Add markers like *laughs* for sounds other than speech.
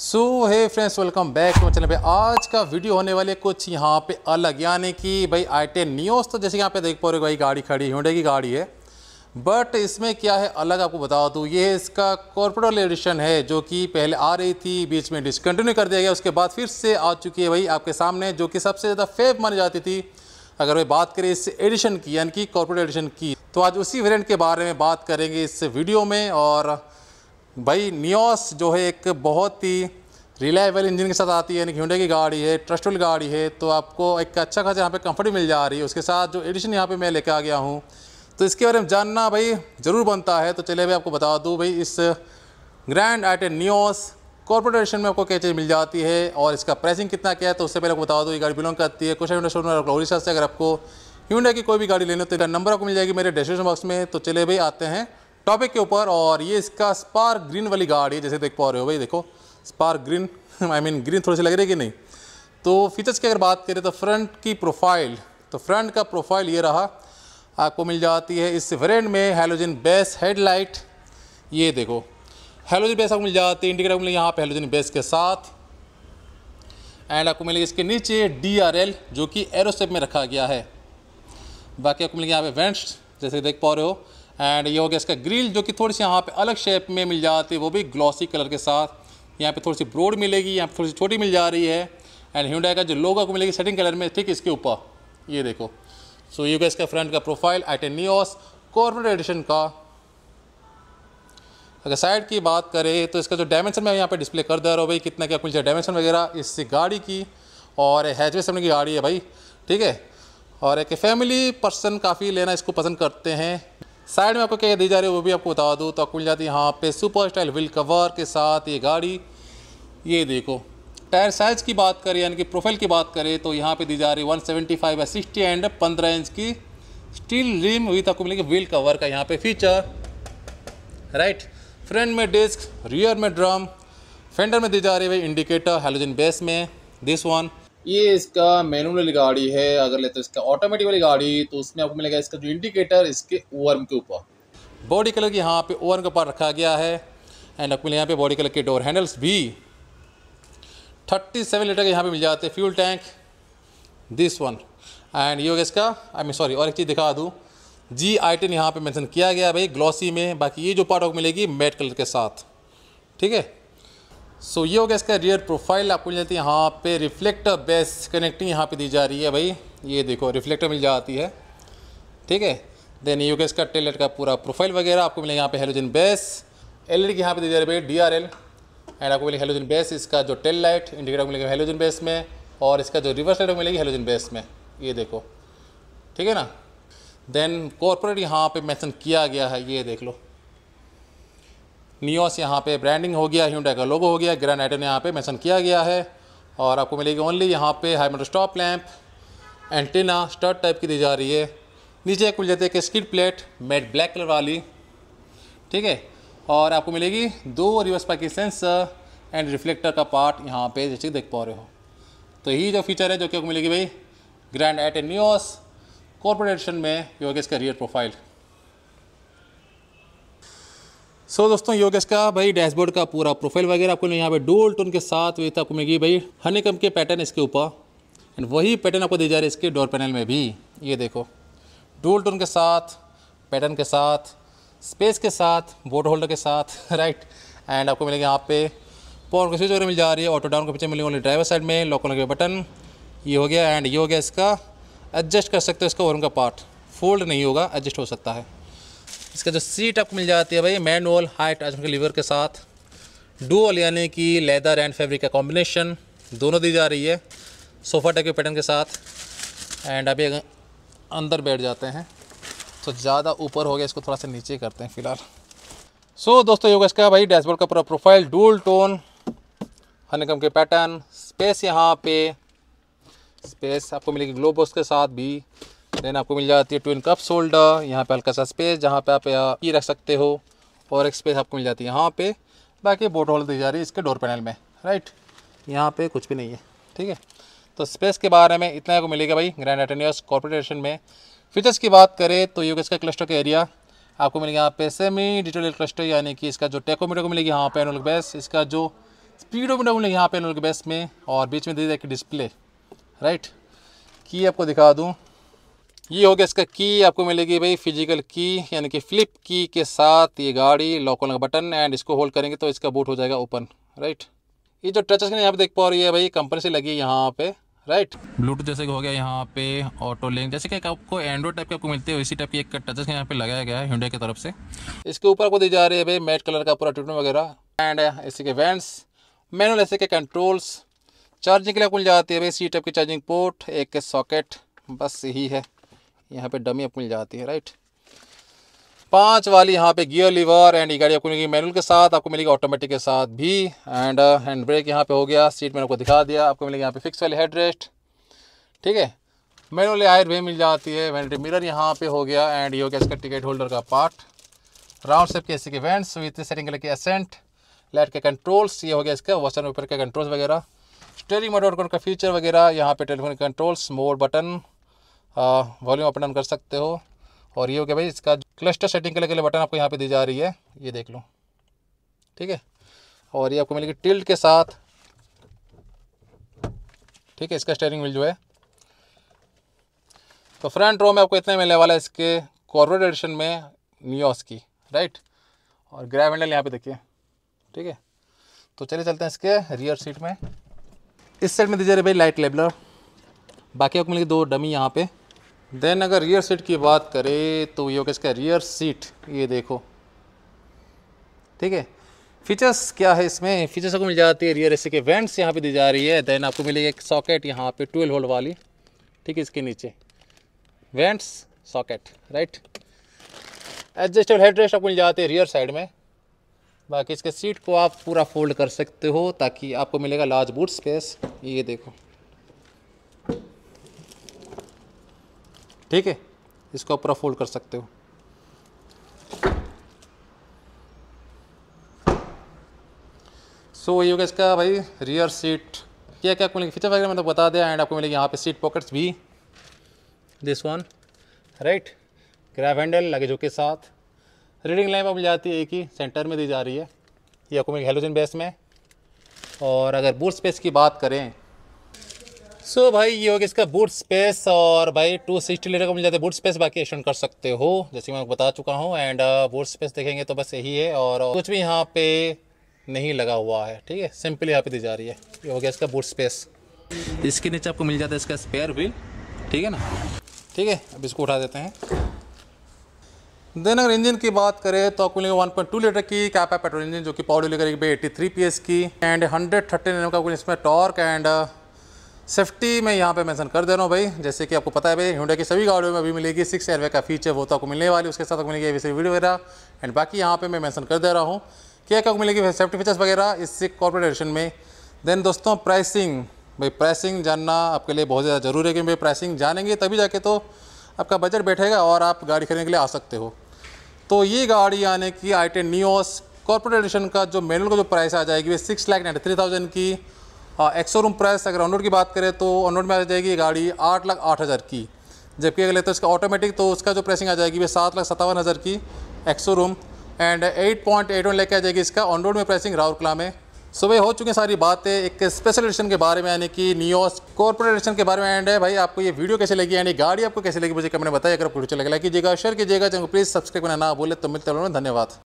सो है friends welcome back to channel पे आज का वीडियो होने वाले कुछ यहाँ पे अलग यानी कि भाई आई टेन न्यूज़ तो जैसे यहाँ पे देख पा रहे हो भाई गाड़ी खड़ी होंडे की गाड़ी है बट इसमें क्या है अलग आपको बता दूँ ये इसका कॉर्पोरल एडिशन है जो कि पहले आ रही थी बीच में डिसकंटिन्यू कर दिया गया उसके बाद फिर से आ चुकी है भाई आपके सामने जो कि सबसे ज़्यादा फेव मानी जाती थी अगर वे बात करें इस एडिशन की यानी कि कॉरपोरेट एडिशन की तो आज उसी वेरियंट के बारे में बात करेंगे इस वीडियो में और भाई नियोस जो है एक बहुत ही रिलायबल इंजन के साथ आती है यानी हिंडे की गाड़ी है ट्रस्टफुल गाड़ी है तो आपको एक अच्छा खासा यहाँ पे कंफर्ट मिल जा रही है उसके साथ जो एडिशन यहाँ पे मैं लेके आ गया हूँ तो इसके बारे में जानना भाई ज़रूर बनता है तो चले भाई आपको बता दूँ भाई इस ग्रैंड आइट नियोस कॉर्पोरेशन में आपको क्या चीज़ मिल जाती है और इसका प्राइसिंग कितना क्या है तो उससे पहले आपको बता दूँ ये गाड़ी बिलोंग करती है कुछ हिंडा शोरूम ओडिशा से अगर आपको ह्यूडा की कोई भी गाड़ी लेनी तो इसका नंबर आपको मिल जाएगी मेरे डिस्क्रिप्शन बॉक्स में तो चले भाई आते हैं टॉपिक के ऊपर और ये इसका स्पार्क ग्रीन वाली गाड़ी है जैसे देख पा रहे हो भाई देखो spark green I mean green थोड़ी सी लग रही है कि नहीं तो फीचर्स की अगर बात करें तो फ्रंट की प्रोफाइल तो फ्रंट का प्रोफाइल ये रहा आपको मिल जाती है इस वेरियंट में हेलोजन बेस हेडलाइट ये देखो हेलोजन बेस आपको मिल जाती है इंडिकेटर मिलेगी यहाँ पे हेलोजन बेस के साथ एंड आपको मिलेगी इसके नीचे डी जो कि एरोसेप में रखा गया है बाकी आपको मिलेगी यहाँ पे वेंट्स जैसे देख पा रहे हो एंड ये हो गया इसका ग्रिल जो कि थोड़ी सी यहाँ पे अलग शेप में मिल जाती है वो भी ग्लॉसी कलर के साथ यहाँ पे थोड़ी सी ब्रोड मिलेगी यहाँ पे थोड़ी सी छोटी मिल जा रही है एंड ह्यूडा का जो लोगो को मिलेगी सेटिंग कलर में ठीक इसके ऊपर ये देखो सो so, ये इसका फ्रंट का profile at a Nios corporate edition का अगर साइड की बात करें तो इसका जो डायमेंशन मैं यहाँ पर डिस्प्ले कर दे रहा हूँ भाई कितना क्या कुछ डायमेंशन वगैरह इस गाड़ी की और हैचवे समझ की गाड़ी है भाई ठीक है और एक फैमिली पर्सन काफ़ी लेना इसको पसंद करते हैं साइड में आपको क्या दी जा रही है वो भी आपको बता दूँ तो आपको मिल जाती है यहाँ पे सुपर स्टाइल व्हील कवर के साथ ये गाड़ी ये देखो टायर साइज़ की बात करें यानी कि प्रोफाइल की बात करें तो यहाँ पे दी जा रही है one seventy five sixty and पंद्रह इंच की स्टील रिम विथ आपको मिलेगी व्हील कवर का यहाँ पे फीचर राइट फ्रंट में डिस्क रियर में ड्रम फेंडर में दी जा रही है इंडिकेटर हेलोजन बेस में दिस वन ये इसका मैनुअल वाली गाड़ी है अगर लेते हो इसका ऑटोमेटिक वाली गाड़ी तो उसमें आपको मिलेगा इसका जो इंडिकेटर इसके ओवरम के ऊपर बॉडी कलर की यहाँ पे ओवरम के ऊपर रखा गया है एंड आपको यहाँ पे बॉडी कलर के डोर हैंडल्स भी 37 लीटर के यहाँ पे मिल जाते हैं fuel tank this one and ये हो गया इसका आई मीन सॉरी और एक चीज़ दिखा दूँ जी टेन यहाँ पे मैंसन किया गया भाई ग्लॉसी में बाकी ये जो पार्ट आपको मिलेगी मेट कलर के साथ ठीक है सो ये हो गया इसका रियर प्रोफाइल आपको मिल जाती है यहाँ पे रिफ्लेक्टर बेस कनेक्टिंग यहाँ पे दी जा रही है भाई ये देखो रिफ्लेक्टर मिल जाती है ठीक है देन ये हो गया इसका टेलर का पूरा प्रोफाइल वगैरह आपको मिलेगा यहाँ पे हेलोजन बेस एल ई की यहाँ पर दी जा रही है भाई डी आर एल एंड आपको मिलेगा हेलोजन बेस इसका जो टेल लाइट इंडिकेटर को मिलेगा हेलोजन बेस में और इसका जो रिवर्स लाइट मिलेगी हेलोजन बेस में ये देखो ठीक है ना देन कॉरपोरेट यहाँ पे मैंसन किया गया है ये देख लो नियोस यहाँ पे ब्रांडिंग हो गया ह्यूडा का लोगो हो गया ग्रैंड आइटन यहाँ पे मेंशन किया गया है और आपको मिलेगी ओनली यहाँ पे high motor stop lamp antenna strut type की दी जा रही है नीचे मिल जाती है कि skid plate made black colour वाली ठीक है और आपको मिलेगी दो रिवर्स पाकि सेंसर एंड रिफ्लेक्टर का पार्ट यहाँ पे जैसे देख पा रहे हो तो यही जो फीचर है जो कि आपको मिलेगी भाई ग्रैंड एट नियोस न्यूस में योग इसका रियर प्रोफाइल सो so, दोस्तों योगेश का भाई डैशबोर्ड का पूरा प्रोफाइल वगैरह आपको यहाँ पे डोल टोन के साथ वे आपको मिलेगी भाई हनीकम के पैटर्न इसके ऊपर एंड वही पैटर्न आपको दी जा रही है इसके डोर पैनल में भी ये देखो डोल टोन के साथ पैटर्न के साथ स्पेस के साथ बोर्ड होल्डर के साथ राइट *laughs* एंड आपको मिलेगा यहाँ पे पॉन स्विच वगैरह मिल जा रही है ऑटो डाउन के पीछे मिलेंगे ओनली ड्राइवर साइड में लॉक लगे बटन ये हो गया एंड ये हो गया इसका एडजस्ट कर सकते हो इसका और का पार्ट फोल्ड नहीं होगा एडजस्ट हो सकता है इसका जो सीट आपको मिल जाती है भाई मैनुअल हाई अटैचमेंट के लीवर के साथ डुअल यानी कि लेदर एंड फैब्रिक का कॉम्बिनेशन दोनों दी जा रही है सोफ़ा टाइप के पैटर्न के साथ एंड अभी अंदर बैठ जाते हैं तो ज़्यादा ऊपर हो गया इसको थोड़ा सा नीचे करते हैं फिलहाल सो so, दोस्तों योग इसका भाई डैशबोर्ड का पूरा प्रोफाइल डूल टोन हनीकम के पैटर्न स्पेस यहाँ पे स्पेस आपको मिलेगी ग्लोबोस के साथ भी देन आपको मिल जाती है ट्विन कप सोल्डर यहाँ पे हल्का सा स्पेस जहाँ पे आप की रख सकते हो और एक स्पेस आपको मिल जाती है यहाँ पे बाकी बोट होल्ड दी जा रही है इसके डोर पैनल में राइट यहाँ पे कुछ भी नहीं है ठीक है तो स्पेस के बारे में इतना को मिलेगा भाई ग्रैंड एटेनियस कॉर्पोरेशन में फीचर्स की बात करें तो योग का क्लस्टर का एरिया आपको मिलेगा यहाँ पे सेमी डिटेल क्लस्टर यानी कि इसका जो टेकोमीटर को मिलेगी यहाँ पे एनोल बेस इसका जो मीटर मिलेगी यहाँ पे एनोल बेस में और बीच में दे जाएगी डिस्प्ले राइट की आपको दिखा दूँ ये हो गया इसका की आपको मिलेगी भाई फिजिकल की यानी कि फ्लिप की के साथ ये गाड़ी लॉकल का बटन एंड इसको होल्ड करेंगे तो इसका बूट हो जाएगा ओपन राइट ये जो टच स्क्रीन यहाँ पे देख पा रही है भाई कंपनी से लगी यहाँ पे राइट ब्लूटूथ जैसे हो गया यहाँ पे ऑटो लिंक जैसे कि आपको एंड्रॉइड टाइप के आपको मिलते हैं इसी टाइप की एक टच स्क्रीन यहाँ पे लगाया गया है हिंडे की तरफ से इसके ऊपर आपको दी जा रही है भाई मेट कलर का पूरा ट्रीटमेंट वगैरह एंड इसी के वेंट्स मैनुअल ऐसे के कंट्रोल्स चार्जिंग के लिए आपको मिल जाती है भाई सी टाइप की चार्जिंग पोर्ट एक सॉकेट बस यही है यहाँ पे डमी आपको मिल जाती है राइट पांच वाली यहाँ पे गियर लीवर एंड ये गाड़ी आपको मिलेगी मैनुअल के साथ आपको मिलेगी ऑटोमेटिक के साथ भी एंड हैंड ब्रेक यहाँ पे हो गया सीट मैंने आपको दिखा दिया आपको मिलेगी यहाँ पे फिक्स वाली हेड रेस्ट ठीक है मैनुअल आयर भी मिल जाती है वेंटी मिरर यहाँ पे हो गया एंड ये हो गया इसका टिकट होल्डर का पार्ट राउंड सेप के एसी के वेंट्स विथ सेटिंग के एसेंट लाइट के कंट्रोल्स ये हो गया इसका वॉशन ऊपर के कंट्रोल्स वगैरह स्टेरिंग मोटर का फीचर वगैरह यहाँ पे telephone controls mode button volume up down कर सकते हो और ये हो गया भाई इसका क्लस्टर सेटिंग के लिए, के बटन आपको यहाँ पे दी जा रही है ये देख लो ठीक है और ये आपको मिलेगी टिल्ट के साथ ठीक है इसका स्टेयरिंग व्हील जो है तो फ्रंट रो में आपको इतने मिलने वाला है इसके कॉर्बोरेट एडिशन में नियोस की राइट और ग्रैब हैंडल यहाँ पे देखिए ठीक है तो चलिए चलते हैं इसके रियर सीट में इस साइड में दीजिए भाई लाइट लेबलर बाकी आपको मिलेगी दो डमी यहाँ पर देन अगर रियर सीट की बात करें तो ये का रियर सीट ये देखो ठीक है फीचर्स क्या है इसमें फीचर्स आपको मिल जाती है रियर एसी के वेंट्स यहाँ पे दी जा रही है देन आपको मिलेगी एक सॉकेट यहाँ पे ट्वेल्व होल्ड वाली ठीक है इसके नीचे vents socket right adjustable headrest आपको मिल जाती है रियर साइड में बाकी इसके सीट को आप पूरा फोल्ड कर सकते हो ताकि आपको मिलेगा लार्ज बूट स्पेस ये देखो ठीक है इसको आप पूरा फोल्ड कर सकते हो सो so, ये होगा इसका भाई रियर सीट क्या क्या आपको मिलेगी फीचर वगैरह मैंने मतलब बता दिया एंड आपको मिलेगी यहाँ पे सीट पॉकेट्स भी this one right grab handle लगेजों के साथ रीडिंग लैम्प मिल जाती है एक ही सेंटर में दी जा रही है ये आपको मिलेगी हेलोजन बेस में और अगर बूट स्पेस की बात करें सो so भाई ये हो गया इसका बूट स्पेस और भाई टू सिक्सटी लीटर का मिल जाता है बूट स्पेस बाकी एक्शन कर सकते हो जैसे मैं बता चुका हूँ एंड बूट स्पेस देखेंगे तो बस यही है और uh, कुछ भी यहाँ पे नहीं लगा हुआ है ठीक है सिंपली यहाँ पे दी जा रही है ये हो गया इसका बूट स्पेस इसके नीचे आपको मिल जाता है इसका स्पेयर व्हील ठीक है ना ठीक है अब इसको उठा देते हैं देन अगर इंजन की बात करें तो आपको मिलेगा 1.2 लीटर की कैपा पेट्रोल इंजन जो कि पावर लेकर एक बे एट्टी थ्री पी की एंड हंड्रेड थर्टी का इसमें टॉर्क एंड सेफ्टी मैं यहाँ पे मेंशन कर दे रहा हूँ भाई जैसे कि आपको पता है भाई हिंडा की सभी गाड़ियों में अभी मिलेगी सिक्स एयरबैग का फीचर वो तो आपको मिलने वाली उसके साथ आपको मिलेगी वैसे वीडियो वगैरह एंड बाकी यहाँ पे मैं मेंशन कर दे रहा हूँ क्या क्या मिलेगी सेफ्टी फीचर्स वगैरह इससे कॉर्पोरेट एडिशन में देन दोस्तों प्राइसिंग भाई प्राइसिंग जानना आपके लिए बहुत ज़्यादा ज़रूरी है क्योंकि भाई प्राइसिंग जानेंगे तभी जाके तो आपका बजट बैठेगा और आप गाड़ी खरीदने के लिए आ सकते हो तो ये गाड़ी आने की i ten Nios corporate edition का जो मेनल का जो प्राइस आ जाएगी वे six lakh ninety three thousand की रूम हाँ, प्राइस अगर ऑनरोड की बात करें तो ऑनरोड में आ जाएगी गाड़ी आठ लाख आठ हज़ार की जबकि अगर लेते हैं इसका ऑटोमेटिक तो उसका जो प्राइसिंग आ जाएगी वह सात लाख सत्तावन हज़ार की रूम and eight point eight one लेके आ जाएगी इसका ऑन रोड में प्राइसिंग राउरकला में सुबह हो चुकी सारी बातें एक स्पेशल एडिशन के बारे में यानी कि न्यूज कॉर्पोरेट एडिशन के बारे में एंड है भाई आपको ये वीडियो कैसे लगी यानी गाड़ी आपको कैसे लगी मुझे कमेंट बताया अगर आपको वीडियो लगे लाइक कीजिएगा शेयर कीजिएगा चैनल प्लीज़ सब्सक्राइब करना ना बोले तो मिलते हैं धन्यवाद